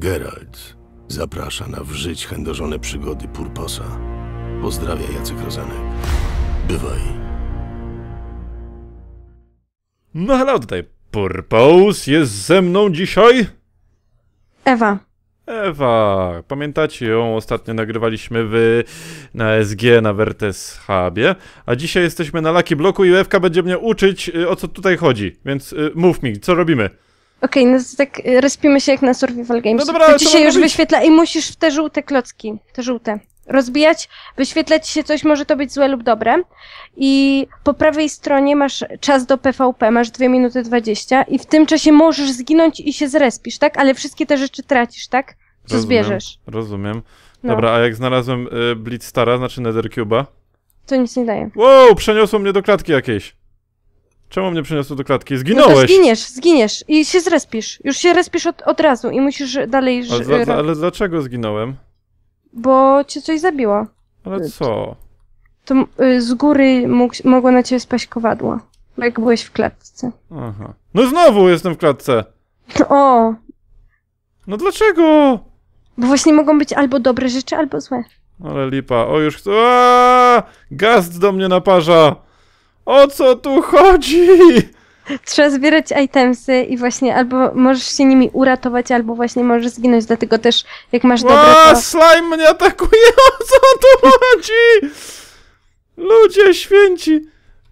Geralt zaprasza na wżyć chędożone przygody Purposa. Pozdrawia Jacek Rozanek. Bywaj. No hello tutaj. Purpose jest ze mną dzisiaj? Ewa. Ewa. Pamiętacie ją? Ostatnio nagrywaliśmy wy na SG, na Vertes Hubie. A dzisiaj jesteśmy na Lucky Bloku i Ewka będzie mnie uczyć, y, o co tutaj chodzi. Więc y, mów mi, co robimy? Okej, no to tak y, respimy się jak na survival games. No dobra, to ci się już wyświetla i musisz w te żółte klocki, te żółte, rozbijać, wyświetlać się coś, może to być złe lub dobre. I po prawej stronie masz czas do PvP, masz 2 minuty 20 i w tym czasie możesz zginąć i się zrespisz, tak? Ale wszystkie te rzeczy tracisz, tak? Co Rozumiem, zbierzesz. Rozumiem. No. Dobra, a jak znalazłem y, Stara, znaczy Nether Cube'a? To nic nie daje. Wow, przeniosło mnie do klatki jakiejś. Czemu mnie przyniosło do klatki? Zginąłeś! No to zginiesz, zginiesz i się zrespisz. Już się respisz od, od razu i musisz dalej żyć. Ale, za, ale dlaczego zginąłem? Bo cię coś zabiło. Ale co? To y, z góry mógł, mogło na ciebie spaść kowadło, jak byłeś w klatce. Aha. No znowu jestem w klatce! O! No dlaczego? Bo właśnie mogą być albo dobre rzeczy, albo złe. Ale lipa. O, już... chcę. Gaz do mnie naparza! O co tu chodzi? Trzeba zbierać itemsy i właśnie albo możesz się nimi uratować, albo właśnie możesz zginąć, dlatego też jak masz dobre to... slime mnie atakuje, o co tu chodzi? Ludzie święci!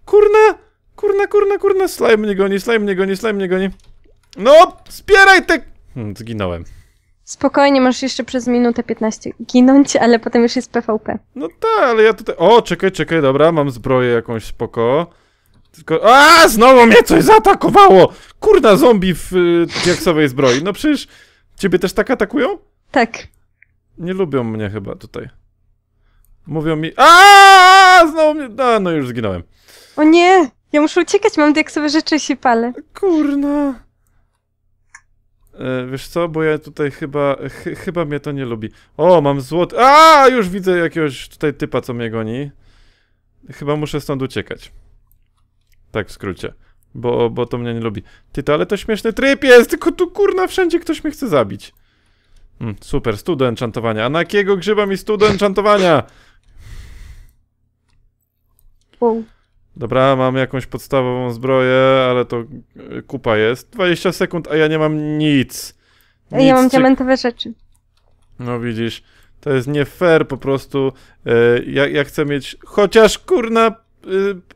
Kurna, kurna, kurna, kurna, slime mnie goni, slime mnie goni, slime mnie goni. No, zbieraj te... Hmm, zginąłem. Spokojnie, możesz jeszcze przez minutę 15 ginąć, ale potem już jest PvP. No tak, ale ja tutaj... O, czekaj, czekaj, dobra, mam zbroję jakąś, spoko. Tylko... A, znowu mnie coś zaatakowało! Kurna, zombie w y, diaksowej zbroi. No przecież ciebie też tak atakują? Tak. Nie lubią mnie chyba tutaj. Mówią mi... A, znowu mnie... A, no już zginąłem. O nie! Ja muszę uciekać, mam diaksowe rzeczy i się palę. Kurna... E, wiesz co, bo ja tutaj chyba, chyba mnie to nie lubi. O, mam złoty, a już widzę jakiegoś tutaj typa, co mnie goni. Chyba muszę stąd uciekać. Tak w skrócie. Bo, bo to mnie nie lubi. Ty, to ale to śmieszny tryb jest, tylko tu kurna wszędzie ktoś mnie chce zabić. Mm, super, stu enchantowania. A na jakiego grzyba mi stu enchantowania? Wow. Dobra, mam jakąś podstawową zbroję, ale to y, kupa jest. 20 sekund, a ja nie mam nic. nic ja mam diamentowe rzeczy. No widzisz, to jest nie fair po prostu. Y, ja, ja chcę mieć chociaż kurna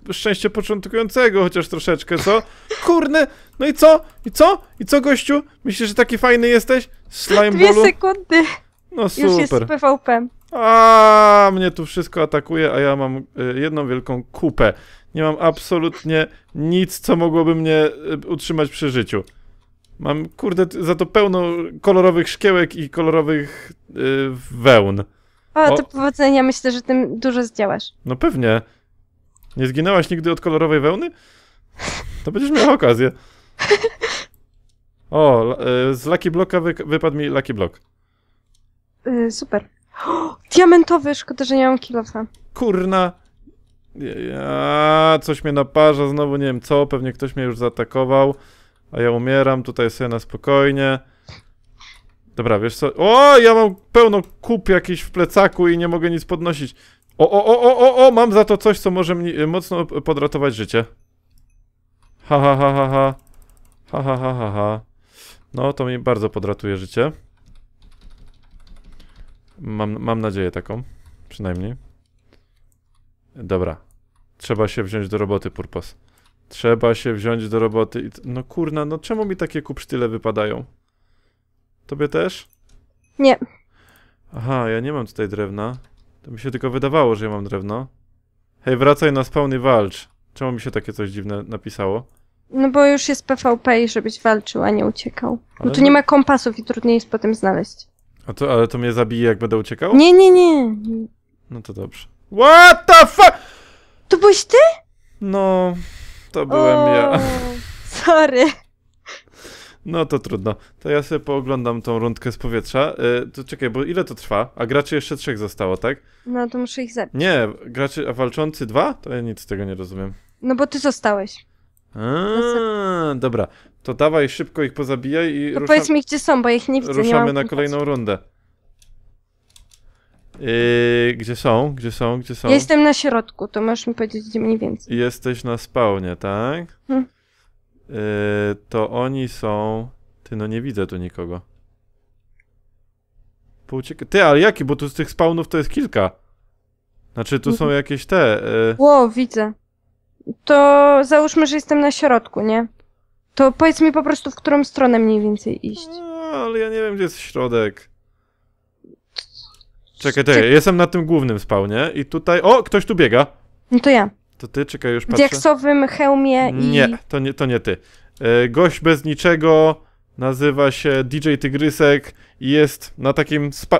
y, szczęście początkującego, chociaż troszeczkę, co? Kurne! No i co? I co? I co, gościu? Myślisz, że taki fajny jesteś? Slime Dwie sekundy. No super. Już jest PvP. A mnie tu wszystko atakuje, a ja mam y, jedną wielką kupę. Nie mam absolutnie nic, co mogłoby mnie y, utrzymać przy życiu. Mam, kurde, za to pełno kolorowych szkiełek i kolorowych yy, wełn. O, o, to powodzenia, myślę, że tym dużo zdziałasz. No pewnie. Nie zginęłaś nigdy od kolorowej wełny? To będziesz miał okazję. O, y, z Lucky Blocka wy wypadł mi Lucky Block. Yy, super. Diamentowy, szkoda, że nie mam kilofa. Kurna. Ja, coś mnie naparza, znowu nie wiem co, pewnie ktoś mnie już zaatakował. A ja umieram, tutaj sobie na spokojnie. Dobra, wiesz co? O, ja mam pełno kup jakiś w plecaku i nie mogę nic podnosić. O, o, o, o, o, o, mam za to coś, co może mi e, mocno podratować życie. Ha, ha, ha, ha, ha. Ha, ha, ha, ha, ha. No, to mi bardzo podratuje życie. Mam, mam nadzieję taką, przynajmniej. Dobra. Trzeba się wziąć do roboty, Purpos. Trzeba się wziąć do roboty i... No kurna, no czemu mi takie kupsztyle wypadają? Tobie też? Nie. Aha, ja nie mam tutaj drewna. To mi się tylko wydawało, że ja mam drewno. Hej, wracaj na spawn i walcz. Czemu mi się takie coś dziwne napisało? No bo już jest PvP i żebyś walczył, a nie uciekał. Ale... Bo no tu no- nie ma kompasów i trudniej jest potem znaleźć. A to, ale to mnie zabije, jak będę uciekał? Nie, nie, nie. No to dobrze. What the fuck? To byłeś ty? No, to byłem o, ja. Sorry. No to trudno. To ja sobie pooglądam tą rundkę z powietrza. Yy, to czekaj, bo ile to trwa? A graczy jeszcze trzech zostało, tak? No to muszę ich zabić. Nie, graczy, a walczący dwa? To ja nic z tego nie rozumiem. No bo ty zostałeś. A, dobra, to dawaj szybko ich pozabijaj i. To rusza... powiedz mi, gdzie są, bo ich nie widzę. Ruszamy nie na kolejną rundę. Yy, gdzie są? Gdzie są? Gdzie są? jestem na środku, to masz mi powiedzieć gdzie mniej więcej. Jesteś na spawnie, tak? Hmm. Yy, to oni są. Ty, no nie widzę tu nikogo. Poucieka... Ty, ale jaki? Bo tu z tych spawnów to jest kilka. Znaczy, tu są mhm. jakieś te. Yy... Ło, widzę. To załóżmy, że jestem na środku, nie? To powiedz mi po prostu, w którą stronę mniej więcej iść. No, ale ja nie wiem, gdzie jest środek. Czekaj, czekaj, jestem na tym głównym spawnie i tutaj... O, ktoś tu biega. No to ja. To ty, czekaj, już W patrzę. hełmie i... Nie, to nie, to nie ty. E, Gość bez niczego nazywa się DJ Tygrysek i jest na takim spa...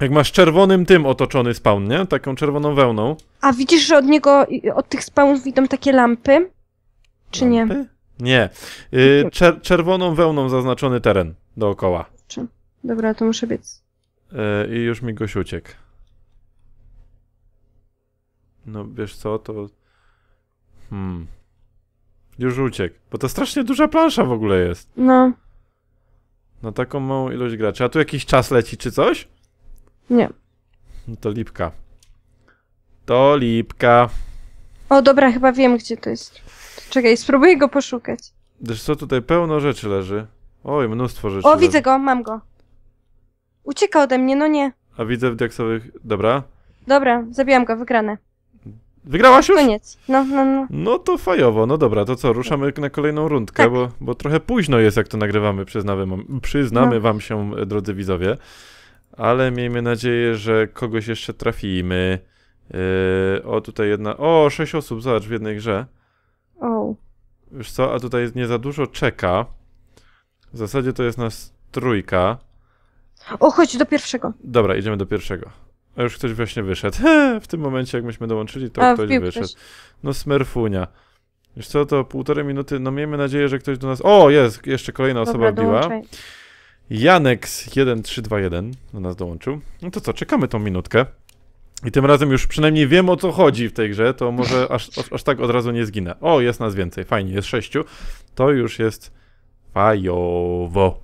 Jak masz czerwonym tym otoczony spawn, nie? Taką czerwoną wełną. A widzisz, że od niego, od tych spawnów widzą takie lampy? Czy nie? Nie. Yy, czer czerwoną wełną zaznaczony teren dookoła. Dobra, to muszę biec. Yy, I już mi goś uciekł. No wiesz co, to... Hmm. Już uciekł, bo to strasznie duża plansza w ogóle jest. No. Na taką małą ilość graczy. A tu jakiś czas leci czy coś? Nie. No to lipka. To lipka. O, dobra, chyba wiem, gdzie to jest. Czekaj, spróbuję go poszukać. Wiesz co, tutaj pełno rzeczy leży. Oj, mnóstwo rzeczy. O, leży. widzę go, mam go. Ucieka ode mnie, no nie. A widzę w diaksowych... Dobra. Dobra, zabiłam go, wygrane. Wygrałaś już? Koniec. No, no, no. No to fajowo, no dobra, to co, ruszamy na kolejną rundkę, tak. bo, bo trochę późno jest, jak to nagrywamy, przyznamy, przyznamy no. wam się, drodzy widzowie. Ale miejmy nadzieję, że kogoś jeszcze trafimy. Yy, o, tutaj jedna... O, sześć osób, zobacz, w jednej grze. Oh. Już co, a tutaj nie za dużo czeka. W zasadzie to jest nas trójka. O, chodź do pierwszego. Dobra, idziemy do pierwszego. A już ktoś właśnie wyszedł. He, w tym momencie, jak myśmy dołączyli, to a, ktoś wyszedł. No smerfunia. Wiesz co, to półtorej minuty, no miejmy nadzieję, że ktoś do nas... O, jest! Jeszcze kolejna Dobra, osoba wbiła. Janex1321 do nas dołączył. No to co, czekamy tą minutkę. I tym razem już przynajmniej wiem o co chodzi w tej grze, to może aż, aż, tak od razu nie zginę. O, jest nas więcej, fajnie, jest sześciu. To już jest fajowo.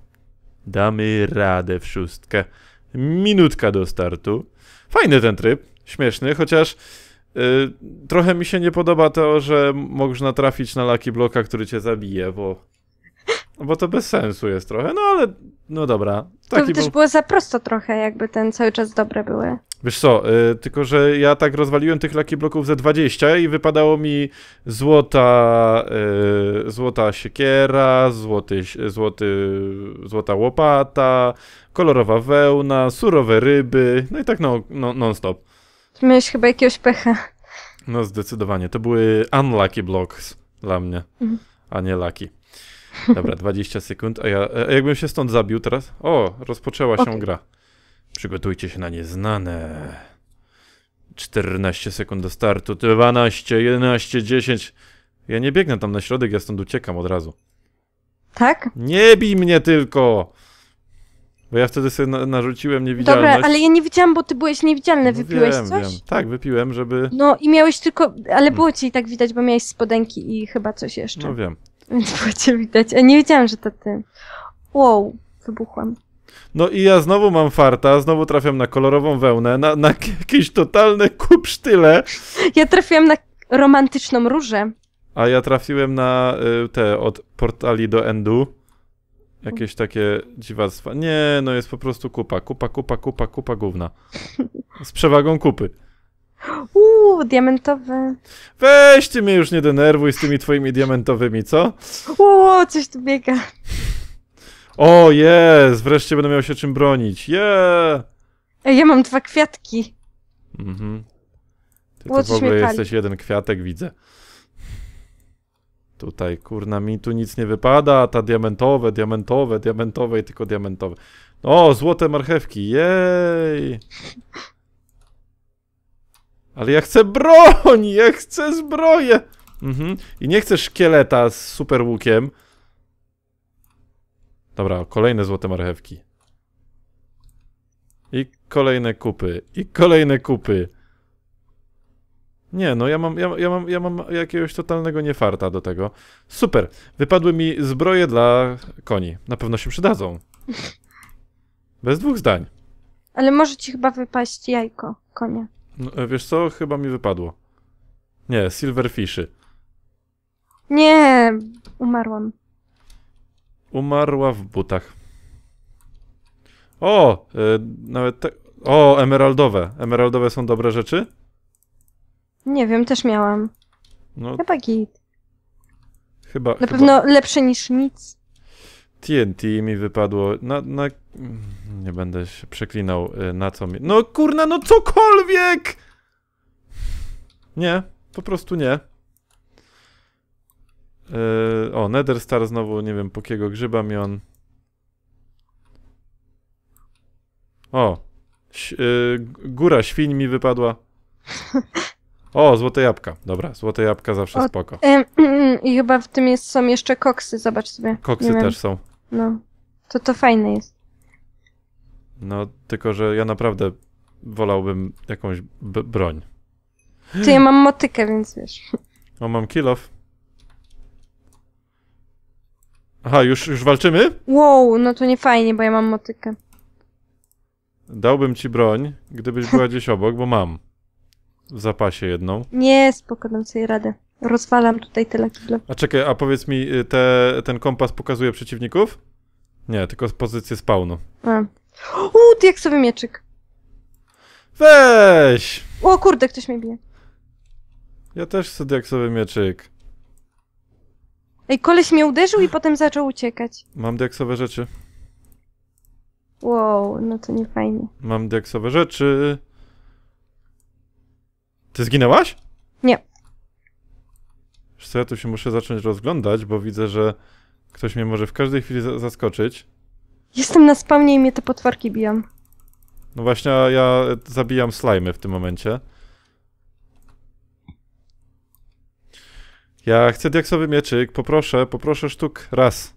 Damy radę w szóstkę. Minutka do startu. Fajny ten tryb, śmieszny, chociaż yy, trochę mi się nie podoba to, że można trafić na laki bloka, który cię zabije, bo bo to bez sensu jest trochę, no ale no dobra. Taki to też był... było za prosto trochę, jakby ten cały czas dobre były. Wiesz co, yy, tylko że ja tak rozwaliłem tych laki bloków ze 20 i wypadało mi złota, y, złota siekiera, złoty, złoty, złota łopata, kolorowa wełna, surowe ryby, no i tak no, no, non-stop. Miałeś chyba jakiegoś pecha. No zdecydowanie, to były unlucky blocks dla mnie, mhm. a nie lucky. Dobra, 20 sekund, a ja, a jakbym się stąd zabił teraz? O, rozpoczęła okay. się gra. Przygotujcie się na nieznane. 14 sekund do startu, 12, 11, 10. Ja nie biegnę tam na środek, ja stąd uciekam od razu. Tak? Nie bij mnie tylko! Bo ja wtedy sobie na narzuciłem niewidzialność. Dobra, ale ja nie widziałam, bo ty byłeś niewidzialny. No Wypiłeś wiem, coś? Wiem. Tak, wypiłem, żeby... No i miałeś tylko... Ale hmm. było ci i tak widać, bo miałeś spodenki i chyba coś jeszcze. No wiem. Więc było cię widać. A nie wiedziałam, że to ty. Wow, wybuchłam. No i ja znowu mam farta, znowu trafiam na kolorową wełnę, na, na jakieś totalne kupsztyle. Ja trafiłam na romantyczną różę. A ja trafiłem na y, te od portali do endu. Jakieś takie dziwactwa. Nie, no jest po prostu kupa. Kupa, kupa, kupa, kupa główna. Z przewagą kupy. Uuu, diamentowe. Weź ty mnie już nie denerwuj z tymi twoimi diamentowymi, co? Uuu, coś tu biega. O, jest! Wreszcie będę miał się czym bronić. Yeah! Ej, Ja mam dwa kwiatki. Mhm. Ty to w ogóle jesteś jeden kwiatek, widzę. Tutaj, kurna, mi tu nic nie wypada, ta diamentowe, diamentowe, diamentowe i tylko diamentowe. O, złote marchewki, jej! Ale ja chcę broń, ja chcę zbroję! Mhm. I nie chcę szkieleta z super łukiem, Dobra, kolejne złote marchewki. I kolejne kupy. I kolejne kupy. Nie, no ja mam, ja, ja, mam, ja mam jakiegoś totalnego niefarta do tego. Super. Wypadły mi zbroje dla koni. Na pewno się przydadzą. Bez dwóch zdań. Ale może ci chyba wypaść jajko konie. No, e, wiesz co? Chyba mi wypadło. Nie, silverfishy. Nie, umarłam. Umarła w butach. O! Yy, nawet te... O, emeraldowe. Emeraldowe są dobre rzeczy? Nie wiem, też miałam. No, chyba git. Chyba, Na chyba. pewno lepsze niż nic. TNT mi wypadło. Na, na... Nie będę się przeklinał y, na co mi... No kurna, no cokolwiek! Nie, po prostu nie. E, o, o, Star znowu, nie wiem, kiego grzyba mi on. O, e, góra świń mi wypadła. O, złote jabłka. Dobra, złote jabłka zawsze o, spoko. I chyba w tym jest, są jeszcze koksy, zobacz sobie. Koksy nie też wiem. są. No, to to fajne jest. No, tylko że ja naprawdę wolałbym jakąś broń. Ty, ja mam motykę, więc wiesz. O, mam kill off. Aha, już, już walczymy? Wow, no to nie fajnie, bo ja mam motykę. Dałbym ci broń, gdybyś była gdzieś obok, bo mam. W zapasie jedną. Nie, spoko, dam sobie radę. Rozwalam tutaj tyle kilo. A czekaj, a powiedz mi, y, te, ten kompas pokazuje przeciwników? Nie, tylko pozycję spawnu. A. Uuu, ty jak sobie mieczyk. Weź! O kurde, ktoś mnie bije. Ja też sobie jak sobie mieczyk. Ej, koleś mnie uderzył i potem zaczął uciekać. Mam deksowe rzeczy. Wow, no to nie fajnie. Mam deksowe rzeczy. Ty zginęłaś? Nie. Wiesz co, ja tu się muszę zacząć rozglądać, bo widzę, że ktoś mnie może w każdej chwili zaskoczyć. Jestem na spawnie i mnie te potworki biją. No właśnie, a ja zabijam slajmy w tym momencie. Ja chcę diaksowy mieczyk, poproszę, poproszę sztuk raz.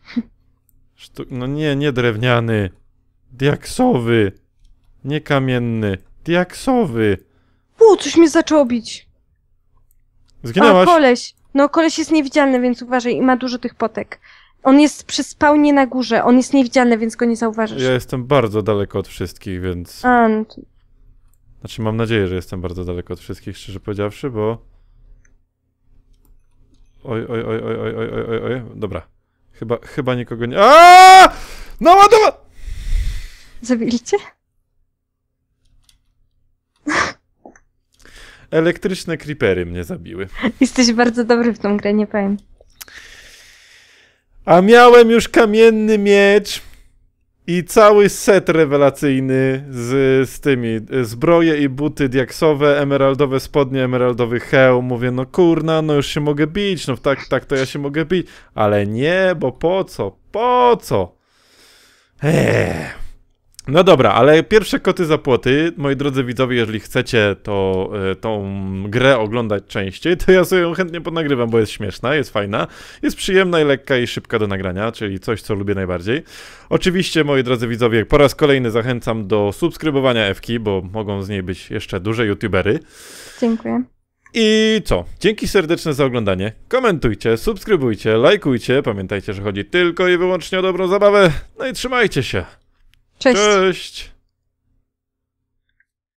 Sztuk, no nie, nie drewniany. Diaksowy. Nie kamienny. Diaksowy. U, coś mnie zaczęło bić. O, koleś. No, koleś jest niewidzialny, więc uważaj i ma dużo tych potek. On jest przy spałnie na górze. On jest niewidzialny, więc go nie zauważysz. Ja jestem bardzo daleko od wszystkich, więc... A, no Znaczy mam nadzieję, że jestem bardzo daleko od wszystkich, szczerze powiedziawszy, bo... Oj, oj, oj, oj, oj, oj, oj, oj, oj. Dobra. Chyba, chyba nikogo nie... Aaaa! No ładowa... Zabili cię? Elektryczne creepery mnie zabiły. Jesteś bardzo dobry w tą grę, nie powiem. A miałem już kamienny miecz. I cały set rewelacyjny z, z tymi zbroje i buty diaksowe, emeraldowe spodnie, emeraldowy hełm. Mówię, no kurna, no już się mogę bić, no tak, tak to ja się mogę bić. Ale nie, bo po co? Po co? Eee. No dobra, ale pierwsze koty za płoty, moi drodzy widzowie, jeżeli chcecie to, y, tą grę oglądać częściej, to ja sobie ją chętnie ponagrywam, bo jest śmieszna, jest fajna, jest przyjemna i lekka i szybka do nagrania, czyli coś, co lubię najbardziej. Oczywiście, moi drodzy widzowie, po raz kolejny zachęcam do subskrybowania Ewki, bo mogą z niej być jeszcze duże youtubery. Dziękuję. I co? Dzięki serdeczne za oglądanie. Komentujcie, subskrybujcie, lajkujcie. Pamiętajcie, że chodzi tylko i wyłącznie o dobrą zabawę. No i trzymajcie się. Cześć. Cześć.